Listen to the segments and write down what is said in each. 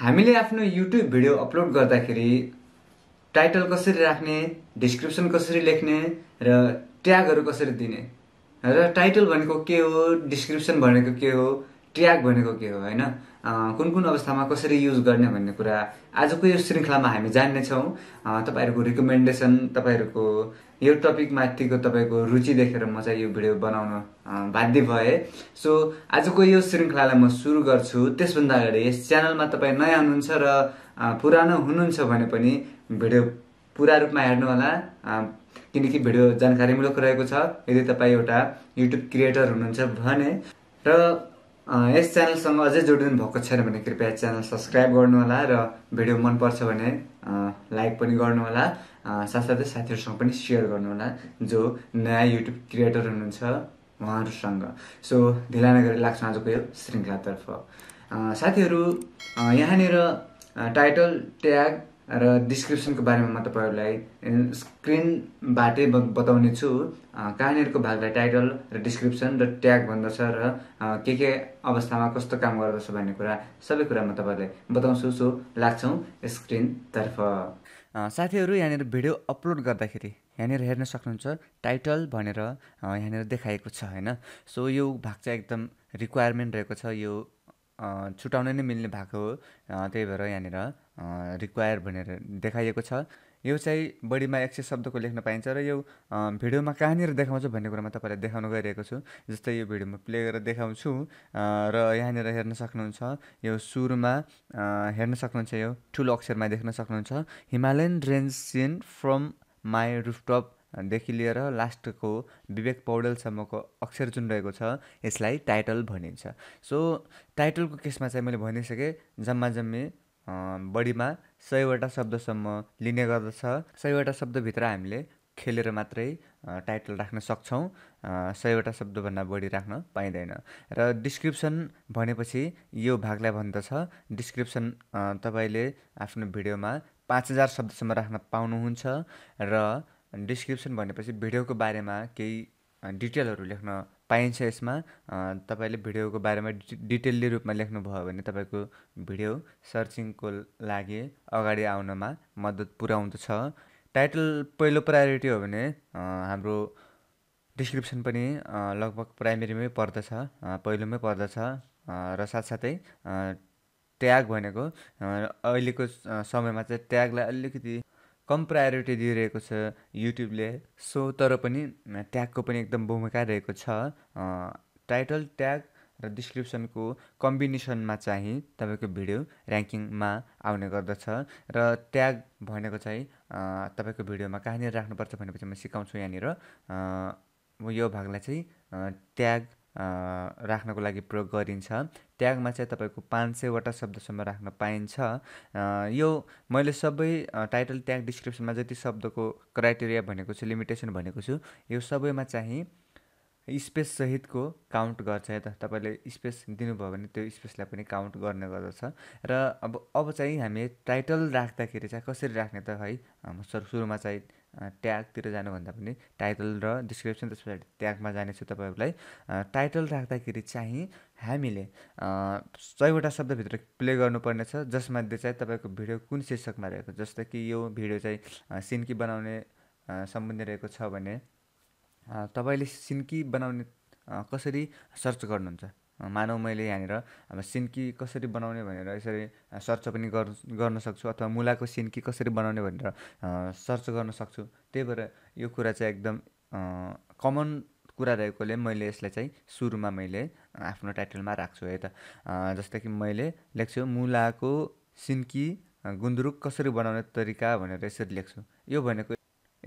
हामीले आफ्नो YouTube video upload गर्दाखेरि टाइटल कसरी राख्ने डिस्क्रिप्सन कसरी लेख्ने र ट्यागहरू कसरी दिने र टाइटल भनेको के हो डिस्क्रिप्सन भनेको के हो ट्र्याक भनेको के हो होइन कुन कुन अवस्थामा कसरी युज गर्ने भन्ने कुरा आजको यो श्रृङ्खलामा हामी जान्नेछौँ तपाईँहरूको रिकमेन्डेसन तपाईँहरूको यो टपिकमाथिको तपाईँको रुचि देखेर म चाहिँ यो भिडियो बनाउन बाध्य भएँ सो आजको यो श्रृङ्खलालाई म सुरु गर्छु त्यसभन्दा अगाडि यस च्यानलमा तपाईँ नयाँ हुनुहुन्छ र पुरानो हुनुहुन्छ भने पनि भिडियो पुरा रूपमा हेर्नुहोला किनकि भिडियो जानकारीमूलक रहेको छ यदि तपाईँ एउटा युट्युब क्रिएटर हुनुहुन्छ भने र यस च्यानलसँग अझै जोडिनु भएको छैन भने कृपया च्यानल सब्सक्राइब गर्नुहोला र भिडियो मनपर्छ भने लाइक पनि गर्नुहोला साथसाथै साथीहरूसँग पनि सेयर गर्नुहोला जो नयाँ युट्युब क्रिएटर हुनुहुन्छ उहाँहरूसँग सो ढिला नगरी लाग्छ आजको यो श्रृङ्खलातर्फ साथीहरू यहाँनिर टाइटल ट्याग र डिस्क्रिप्सनको बारेमा म तपाईँहरूलाई स्क्रिनबाटै बताउने छु कहाँनिरको भागलाई टाइटल र डिस्क्रिप्सन र ट्याग भन्दछ र के के अवस्थामा कस्तो काम गर्दछ भन्ने कुरा सबै कुरा म तपाईँहरूलाई बताउँछु सो लाग्छौँ स्क्रिनतर्फ साथीहरू यहाँनिर भिडियो अपलोड गर्दाखेरि यहाँनिर हेर्न सक्नुहुन्छ टाइटल भनेर यहाँनिर देखाएको छ होइन सो यो भाग चाहिँ एकदम रिक्वायरमेन्ट रहेको छ यो छुट्याउन नै मिल्ने भएको हो त्यही भएर यहाँनिर रिक्वायर भनेर देखाइएको छ यो चाहिँ बडीमा एक्सेस शब्दको लेख्न पाइन्छ र यो भिडियोमा कहाँनिर देखाउँछु भन्ने कुरामा तपाईँलाई देखाउन गइरहेको छु जस्तै यो भिडियोमा प्ले गरेर देखाउँछु र यहाँनिर हेर्न सक्नुहुन्छ यो सुरुमा हेर्न सक्नुहुन्छ यो ठुलो अक्षरमा देख्न सक्नुहुन्छ Himalayan range seen from my rooftop देखि लिएर लास्टको विवेक पौडेलसम्मको अक्षर जुन रहेको छ यसलाई टाइटल भनिन्छ सो टाइटलको केसमा चाहिँ मैले भनिसकेँ जम्मा जम्मी बढीमा सयवटा शब्दसम्म लिने गर्दछ सयवटा शब्दभित्र हामीले खेलेर मात्रै टाइटल राख्न सक्छौँ सयवटा शब्दभन्दा बढी राख्न पाइँदैन र डिस्क्रिप्सन भनेपछि यो भागलाई भन्दछ डिस्क्रिप्सन तपाईँले आफ्नो भिडियोमा पाँच हजार शब्दसम्म राख्न पाउनुहुन्छ र डिस्क्रिप्सन भनेपछि भिडियोको बारेमा केही डिटेलहरू लेख्न पाइन्छ यसमा तपाईँले भिडियोको बारेमा डि डिटेलले रूपमा लेख्नुभयो भने तपाईँको भिडियो सर्चिङको लागि अगाडि आउनमा मद्दत पुऱ्याउँदछ टाइटल पहिलो प्रायोरिटी हो भने हाम्रो डिस्क्रिप्सन पनि लगभग प्राइमेरीमै पर्दछ पहिलोमै पर्दछ र साथसाथै ट्याग भनेको अहिलेको समयमा चाहिँ ट्यागलाई अलिकति कम प्रायोरिटी दिइरहेको छ युट्युबले सो तर पनि ट्यागको पनि एकदम भूमिका रहेको छ टाइटल ट्याग र डिस्क्रिप्सनको कम्बिनेसनमा चाहिँ तपाईँको भिडियो ऱ्याङ्किङमा आउने गर्दछ र ट्याग भनेको चाहिँ तपाईँको भिडियोमा कहाँनिर राख्नुपर्छ भनेपछि म सिकाउँछु यहाँनिर यो भागलाई चाहिँ ट्याग राख्नको लागि प्रयोग गरिन्छ ट्यागमा चाहिँ तपाईँको पाँच सयवटा शब्दसम्म राख्न पाइन्छ यो मैले सबै टाइटल ट्याग डिस्क्रिप्सनमा जति शब्दको क्राइटेरिया भनेको छु लिमिटेसन भनेको छु यो सबैमा चाहिँ स्पेस सहितको काउन्ट गर्छ है त तपाईँले स्पेस दिनुभयो भने त्यो स्पेसलाई पनि काउन्ट गर्ने गर्दछ र अब अब चाहिँ हामी टाइटल राख्दाखेरि चाहिँ कसरी राख्ने त है सर सुरुमा चाहिँ ट्यागतिर जानुभन्दा पनि टाइटल र डिस्क्रिप्सन त्यस पछाडि ट्यागमा जानेछु तपाईँहरूलाई टाइटल राख्दाखेरि चाहिँ हामीले सयवटा शब्दभित्र प्ले गर्नुपर्नेछ जसमध्ये चाहिँ तपाईँको भिडियो कुन शीर्षकमा रहेको जस्तो कि यो भिडियो चाहिँ सिन्की बनाउने सम्बन्धी रहेको छ भने तपाईँले सिन्की बनाउने कसरी सर्च गर्नुहुन्छ मानौँ मैले यहाँनिर अब सिन्की कसरी बनाउने भनेर यसरी सर्च पनि गर् गर्न सक्छु अथवा मुलाको सिन्की कसरी बनाउने भनेर सर्च गर्न सक्छु त्यही भएर यो कुरा चाहिँ एकदम कमन कुरा रहेकोले मैले यसलाई चाहिँ सुरुमा मैले आफ्नो टाइटलमा राख्छु है त जस्तै कि मैले लेख्छु मुलाको सिन्की गुन्द्रुक कसरी बनाउने तरिका भनेर यसरी लेख्छु यो भनेको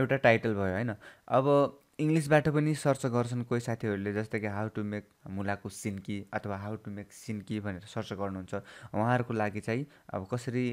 एउटा टाइटल भयो होइन अब इङ्ग्लिसबाट पनि सर्च गर्छन् कोही साथीहरूले जस्तै कि हाउ टु मेक मुलाको सिन्की अथवा हाउ टु मेक सिन्की भनेर सर्च गर्नुहुन्छ उहाँहरूको लागि चाहिँ अब कसरी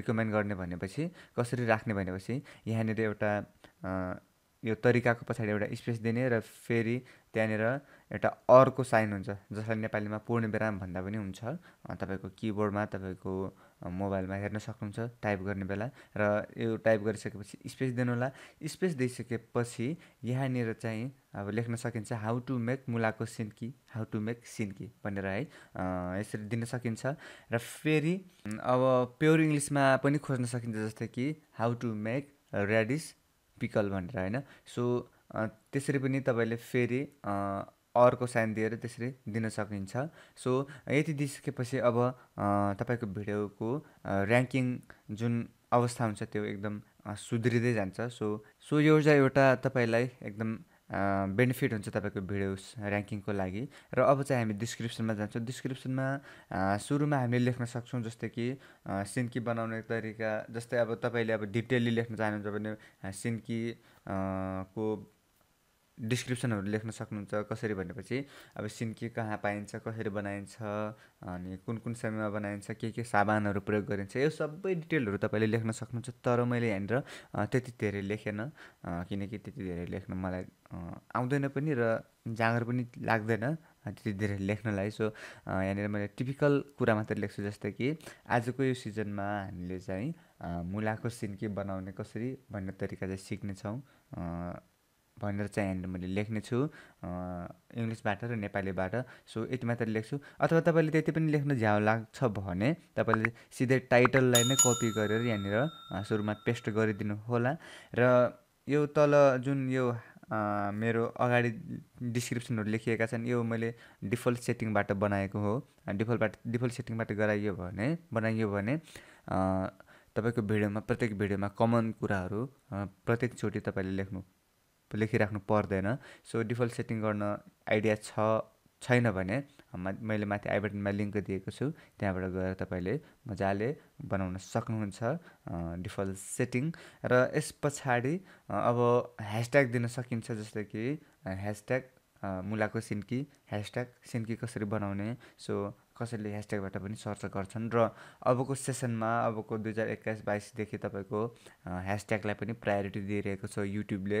रिकमेन्ड गर्ने भनेपछि कसरी राख्ने भनेपछि यहाँनिर एउटा यो तरिकाको पछाडि एउटा स्पेस दिने र फेरि त्यहाँनिर एउटा अर्को साइन हुन्छ जसलाई नेपालीमा पूर्ण विराम भन्दा पनि हुन्छ तपाईँको किबोर्डमा तपाईँको मोबाइलमा हेर्न सक्नुहुन्छ टाइप गर्ने बेला र यो टाइप गरिसकेपछि स्पेस दिनु होला स्पेस दिइसकेपछि यहाँनिर चाहिँ अब लेख्न सकिन्छ हाउ टु मेक मुलाको सिन्की हाउ टु मेक सिन्की भनेर है यसरी दिन सकिन्छ र फेरि अब प्योर इङ्ग्लिसमा पनि खोज्न सकिन्छ जस्तै कि how to make radish pickle भनेर होइन सो त्यसरी पनि तपाईँले फेरि अर्को साइन दिएर त्यसरी दिन सकिन्छ सो यति दिइसकेपछि अब तपाईँको भिडियोको ऱ्याङ्किङ जुन अवस्था हुन्छ त्यो एकदम सुध्रिँदै जान्छ सो सो यो चाहिँ एउटा तपाईँलाई एकदम बेनिफिट हुन्छ तपाईँको भिडियोस ऱ्याङ्किङको लागि र अब चाहिँ हामी डिस्क्रिप्सनमा जान्छौँ डिस्क्रिप्सनमा सुरुमा हामीले लेख्न सक्छौँ जस्तै कि सिन्की बनाउने तरिका जस्तै अब तपाईँले अब डिटेलली लेख्न चाहनुहुन्छ भने सिन्की को डिस्क्रिप्सनहरू लेख्न सक्नुहुन्छ कसरी भनेपछि अब सिन्की कहाँ पाइन्छ कसरी बनाइन्छ अनि कुन कुन समयमा बनाइन्छ के के सामानहरू प्रयोग गरिन्छ यो सबै डिटेलहरू तपाईँले लेख्न सक्नुहुन्छ तर मैले यहाँनिर त्यति धेरै लेखेन किनकि त्यति धेरै लेख्न मलाई आउँदैन पनि र जाँगर पनि लाग्दैन त्यति धेरै लेख्नलाई सो यहाँनिर मैले टिपिकल कुरा मात्रै लेख्छु जस्तै कि आजको यो सिजनमा हामीले चाहिँ मुलाको सिन्की बनाउने कसरी भन्ने तरिका चाहिँ सिक्नेछौँ भनेर चाहिँ यहाँनिर मैले लेख्ने छु इङ्ग्लिसबाट र नेपालीबाट सो यति मात्र लेख्छु अथवा तपाईँले त्यति पनि लेख्न झ्याउ लाग्छ भने तपाईँले सिधै टाइटललाई नै कपी गरेर यहाँनिर सुरुमा पेस्ट गरिदिनु होला र यो तल जुन यो आ, मेरो अगाडि डिस्क्रिप्सनहरू लेखिएका छन् यो मैले डिफल्ट सेटिङबाट बनाएको हो डिफल्टबाट डिफल्ट सेटिङबाट गराइयो भने बनाइयो भने तपाईँको भिडियोमा प्रत्येक भिडियोमा कमन कुराहरू प्रत्येकचोटि तपाईँले लेख्नु लेखिराख्नु पर्दैन सो डिफल्ट सेटिङ गर्न आइडिया छ छैन भने मैले माथि आई बटनमा लिङ्क दिएको छु त्यहाँबाट गएर तपाईँले मजाले बनाउन सक्नुहुन्छ डिफल्ट सेटिङ र यस पछाडि अब ह्यासट्याग दिन सकिन्छ जस्तो कि ह्यासट्याग मुलाको सिन्की ह्यासट्याग सिन्की कसरी बनाउने सो कसैले ह्यासट्यागबाट पनि सर्च गर्छन् र अबको सेसनमा अबको दुई हजार एक्काइस बाइसदेखि तपाईँको ह्यासट्यागलाई पनि प्रायोरिटी दिइरहेको छ युट्युबले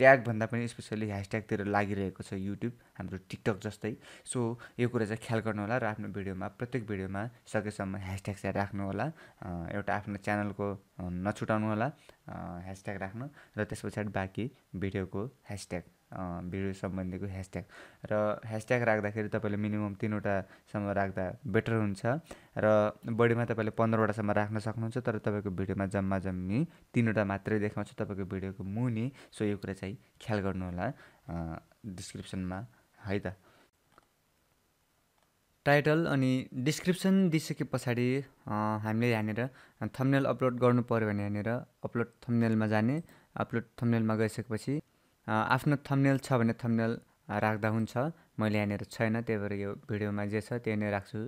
ट्यागभन्दा पनि स्पेसल्ली ह्यासट्यागतिर लागिरहेको छ युट्युब हाम्रो टिकटक जस्तै सो यो कुरा चाहिँ ख्याल गर्नुहोला र आफ्नो भिडियोमा प्रत्येक भिडियोमा सकेसम्म ह्यासट्याग चाहिँ राख्नु होला एउटा आफ्नो च्यानलको नछुटाउनु होला ह्यासट्याग राख्नु र त्यस पछाडि बाँकी भिडियोको ह्यासट्याग भिडियो सम्बन्धीको ह्यासट्याग र ह्यासट्याग राख्दाखेरि तपाईँले मिनिमम तिनवटासम्म राख्दा बेटर हुन्छ र बढीमा तपाईँले पन्ध्रवटासम्म राख्न सक्नुहुन्छ तर तपाईँको भिडियोमा जम्मा जम्मी तिनवटा मात्रै देखाउँछ तपाईँको भिडियोको मुनि सो यो कुरा चाहिँ ख्याल गर्नुहोला डिस्क्रिप्सनमा है त टाइटल अनि डिस्क्रिप्सन दिइसके पछाडि हामीले यहाँनिर थम्नेल अपलोड गर्नु पऱ्यो भने यहाँनिर अपलोड थम्नेलमा जाने अपलोड थम्नेलमा गइसकेपछि आफ्नो थम्नेल छ भने थम्नेल राख्दा हुन्छ मैले यहाँनिर छैन त्यही भएर यो भिडियोमा जे छ त्यही नै राख्छु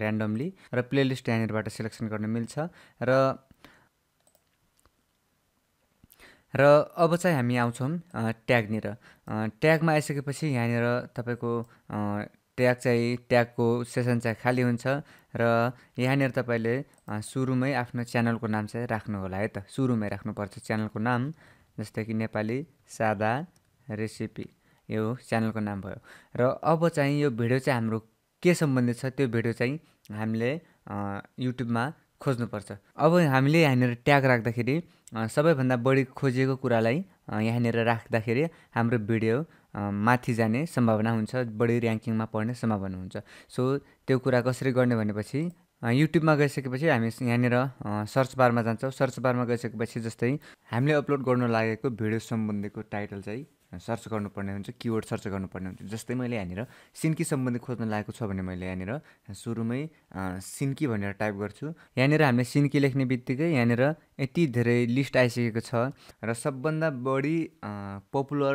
ऱ्यान्डमली र प्लेलिस्ट यहाँनिरबाट सेलेक्सन गर्न मिल्छ र र अब चाहिँ हामी आउँछौँ ट्यागनिर ट्यागमा आइसकेपछि यहाँनिर तपाईँको ट्याग चाहिँ ट्यागको सेसन चाहिँ खाली हुन्छ र यहाँनिर तपाईँले सुरुमै आफ्नो च्यानलको नाम चाहिँ राख्नु होला है त सुरुमै राख्नुपर्छ च्यानलको नाम जस्तै कि नेपाली सादा रेसिपी यो च्यानलको नाम भयो र अब चाहिँ यो भिडियो चाहिँ हाम्रो के सम्बन्धित छ त्यो भिडियो चाहिँ हामीले युट्युबमा खोज्नुपर्छ अब हामीले यहाँनिर ट्याग राख्दाखेरि सबैभन्दा बढी खोजिएको कुरालाई यहाँनिर राख्दाखेरि हाम्रो भिडियो माथि जाने सम्भावना हुन्छ बढी ऱ्याङ्किङमा पढ्ने सम्भावना हुन्छ सो त्यो कुरा कसरी गर्ने भनेपछि युट्युबमा गइसकेपछि हामी यहाँनिर सर्च बारमा जान्छौँ सर्च बारमा गइसकेपछि जस्तै हामीले अपलोड गर्न लागेको भिडियो सम्बन्धीको टाइटल चाहिँ सर्च गर्नुपर्ने हुन्छ किवर्ड सर्च गर्नुपर्ने हुन्छ जस्तै मैले यहाँनिर सिन्की सम्बन्धी खोज्न लागेको छ भने मैले यहाँनिर सुरुमै सिन्की भनेर टाइप गर्छु यहाँनिर हामीले सिन्की लेख्ने बित्तिकै यहाँनिर यति धेरै लिस्ट आइसकेको छ र सबभन्दा बढी पपुलर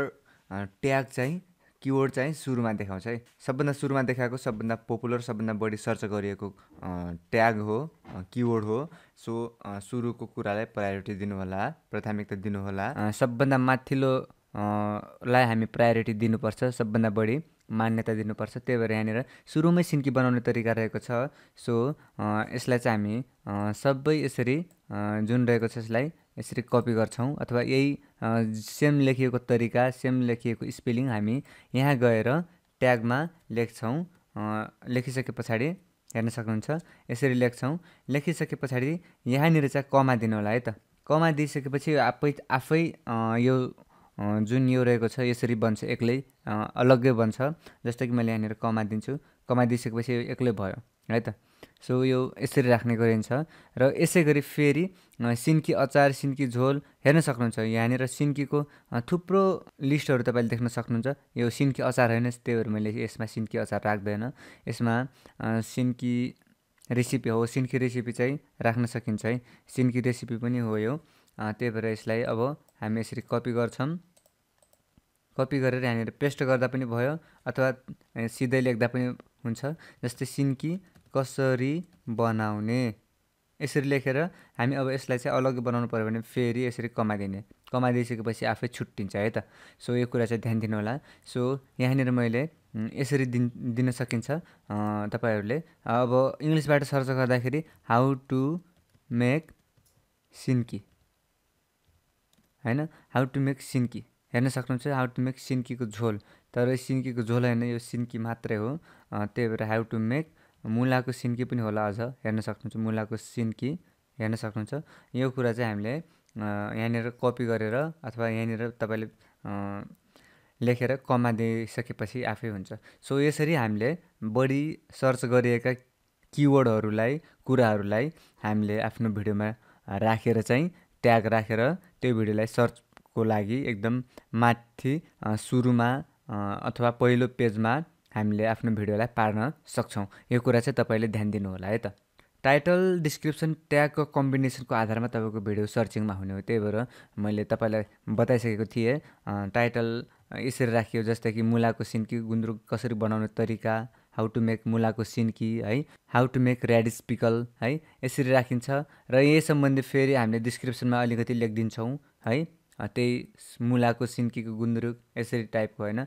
ट्याग चाहिँ किवर्ड चाहिँ सुरुमा देखाउँछ है सबभन्दा सुरुमा देखाएको सबभन्दा पपुलर सबभन्दा बढी सर्च गरिएको ट्याग हो किवर्ड हो सो सुरुको कुरालाई प्रायोरिटी दिनुहोला प्राथमिकता दिनुहोला सबभन्दा माथिल्लो लाई हामी प्रायोरिटी दिनुपर्छ सबभन्दा बढी मान्यता दिनुपर्छ त्यही भएर यहाँनिर सुरुमै सिन्की बनाउने तरिका रहेको छ सो यसलाई चाहिँ हामी सबै यसरी जुन रहेको छ यसलाई यसरी कपी गर्छौँ अथवा यही सेम लेखिएको तरिका सेम लेखिएको स्पेलिङ हामी यहाँ गएर ट्यागमा लेख्छौँ लेखिसके पछाडि हेर्न सक्नुहुन्छ यसरी लेख्छौँ लेखिसके पछाडि यहाँनिर चाहिँ कमा दिनु होला है त कमा दिइसकेपछि आफै आफै यो जुन यो रहेको छ यसरी बन्छ एक्लै अलग्गै बन्छ जस्तो कि मैले यहाँनिर कमा दिन्छु कमा दिइसकेपछि एक्लै भयो है त सो यो यसरी राख्ने गरिन्छ र यसै गरी फेरि सिन्की अचार सिन्की झोल हेर्न सक्नुहुन्छ यहाँनिर सिन्कीको थुप्रो लिस्टहरू तपाईँले देख्न सक्नुहुन्छ यो सिन्की अचार होइन त्यही भएर मैले यसमा सिन्की अचार राख्दैन यसमा सिन्की रेसिपी हो सिन्की रेसिपी चाहिँ राख्न सकिन्छ है सिन्की रेसिपी पनि हो यो त्यही भएर यसलाई अब हामी यसरी कपी गर्छौँ कपी गरेर यहाँनिर पेस्ट गर्दा पनि भयो अथवा सिधै लेख्दा पनि हुन्छ जस्तै सिन्की कसरी बनाउने यसरी लेखेर हामी अब यसलाई चाहिँ अलग्गै बनाउनु पऱ्यो भने फेरि यसरी कमाइदिने कमाइदिइसकेपछि आफै छुट्टिन्छ है त सो यो कुरा चाहिँ ध्यान दिनु होला सो यहाँनिर मैले यसरी दिन दिन सकिन्छ तपाईँहरूले अब इङ्ग्लिसबाट सर्च गर्दाखेरि हाउ टु मेक सिन्की होइन हाउ टु मेक सिन्की हेर्न सक्नुहुन्छ हाउ टु मेक सिन्कीको झोल तर सिन्कीको झोल होइन यो सिन्की मात्रै हो त्यही भएर हाउ टु मेक मुलाको सिन्की पनि होला अझ हेर्न सक्नुहुन्छ मुलाको सिन्की हेर्न सक्नुहुन्छ यो कुरा चाहिँ हामीले यहाँनिर कपी गरेर अथवा यहाँनिर तपाईँले लेखेर कमा दिइसकेपछि आफै हुन्छ सो यसरी हामीले बढी सर्च गरिएका किवर्डहरूलाई कुराहरूलाई हामीले आफ्नो भिडियोमा राखेर चाहिँ ट्याग राखेर त्यो भिडियोलाई सर्चको लागि एकदम माथि सुरुमा अथवा पहिलो पेजमा हामीले आफ्नो भिडियोलाई पार्न सक्छौँ यो कुरा चाहिँ तपाईँले ध्यान दिनुहोला है त टाइटल डिस्क्रिप्सन ट्यागको कम्बिनेसनको आधारमा तपाईँको भिडियो सर्चिङमा हुने हो त्यही भएर मैले तपाईँलाई बताइसकेको थिएँ टाइटल यसरी राखियो जस्तै कि मुलाको सिन्की गुन्द्रुक कसरी बनाउने तरिका हाउ टु मेक मुलाको सिन्की है how to make radish pickle है यसरी राखिन्छ र यही सम्बन्धी फेरि हामीले डिस्क्रिप्सनमा अलिकति लेखिदिन्छौँ है त्यही मुलाको सिन्कीको गुन्द्रुक यसरी टाइपको होइन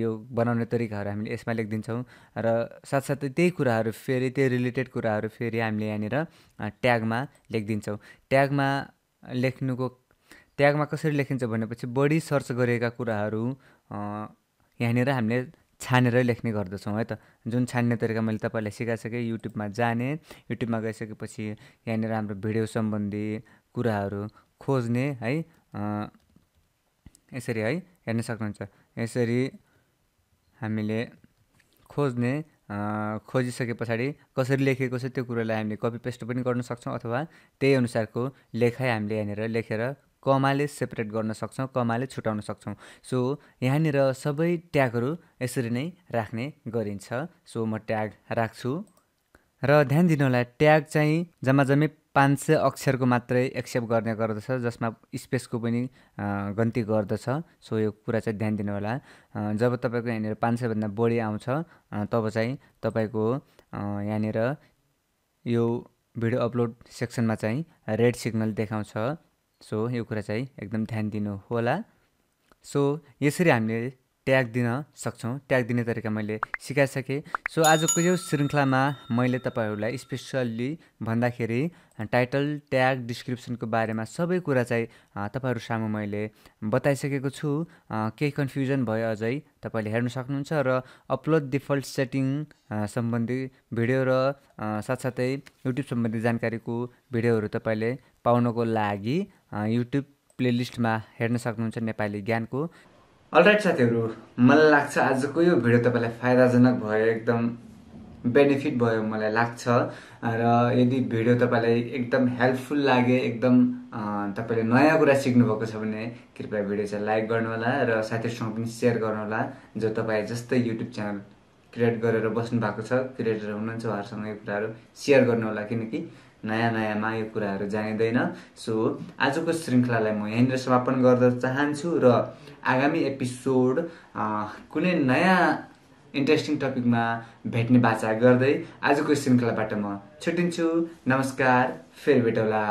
यो बनाउने तरिकाहरू हामीले यसमा लेखिदिन्छौँ र साथसाथै त्यही कुराहरू फेरि त्यही रिलेटेड कुराहरू फेरि हामीले यहाँनिर ट्यागमा लेखिदिन्छौँ ट्यागमा लेख्नुको ट्यागमा कसरी लेखिन्छ भनेपछि बढी सर्च गरिएका कुराहरू यहाँनिर हामीले छानेर लेख्ने गर्दछौँ है त जुन छान्ने तरिका मैले तपाईँलाई सिकाइसकेँ युट्युबमा जाने युट्युबमा गइसकेपछि यहाँनिर हाम्रो भिडियो सम्बन्धी कुराहरू खोज्ने है यसरी है हेर्न सक्नुहुन्छ यसरी हामीले खोज्ने खोजिसके पछाडि कसरी लेखेको छ त्यो कुरालाई हामीले कपी पेस्ट पनि गर्न सक्छौँ अथवा त्यही अनुसारको लेखाइ हामीले यहाँनिर लेखेर कमाले सेपरेट गर्न सक्छौँ कमाले छुटाउन सक्छौँ सो यहाँनिर सबै ट्यागहरू यसरी नै राख्ने गरिन्छ सो म ट्याग राख्छु र ध्यान दिनु होला ट्याग चाहिँ जम्मा जम्मी पाँच सय अक्षरको मात्रै एक्सेप्ट गर्ने गर्दछ जसमा स्पेसको पनि गन्ती गर्दछ सो यो कुरा चाहिँ ध्यान दिनुहोला जब तपाईँको यहाँनिर पाँच सयभन्दा बढी आउँछ तब चाहिँ तपाईँको यहाँनिर यो भिडियो अपलोड सेक्सनमा चाहिँ रेड सिग्नल देखाउँछ सो यो कुरा चाहिँ एकदम ध्यान दिनु होला सो यसरी हामीले ट्याग दिन सक्छौँ ट्याग दिने तरिका मैले सिकाइसकेँ सो आजको यो श्रृङ्खलामा मैले तपाईँहरूलाई स्पेसल्ली भन्दाखेरि टाइटल ट्याग डिस्क्रिप्सनको बारेमा सबै कुरा चाहिँ तपाईँहरू सामु मैले बताइसकेको छु केही कन्फ्युजन भयो अझै तपाईँले हेर्न सक्नुहुन्छ र अपलोड डिफल्ट सेटिङ सम्बन्धी भिडियो र साथसाथै युट्युब सम्बन्धी जानकारीको भिडियोहरू तपाईँले पाउनको लागि युट्युब प्लेलिस्टमा हेर्न सक्नुहुन्छ नेपाली ज्ञानको अलराइट साथीहरू मलाई लाग्छ आजको यो भिडियो तपाईँलाई फाइदाजनक भयो एकदम बेनिफिट भयो मलाई लाग्छ र यदि भिडियो तपाईँलाई एकदम हेल्पफुल लाग्यो एकदम तपाईँले नयाँ कुरा सिक्नुभएको छ भने कृपया भिडियो चाहिँ लाइक गर्नुहोला र साथीहरूसँग पनि सेयर गर्नुहोला जो तपाईँ जस्तै युट्युब च्यानल क्रिएट गरेर बस्नु भएको छ क्रिएटर हुनुहुन्छ उहाँहरूसँग यो कुराहरू सेयर गर्नुहोला किनकि नयाँ नयाँ माया कुराहरू जानिँदैन सो आजको श्रृङ्खलालाई म यहीँनिर समापन गर्न चाहन्छु र आगामी एपिसोड कुनै नयाँ इन्ट्रेस्टिङ टपिकमा भेट्ने बाचा गर्दै आजको श्रृङ्खलाबाट म छुट्टिन्छु नमस्कार फेरि भेटौँला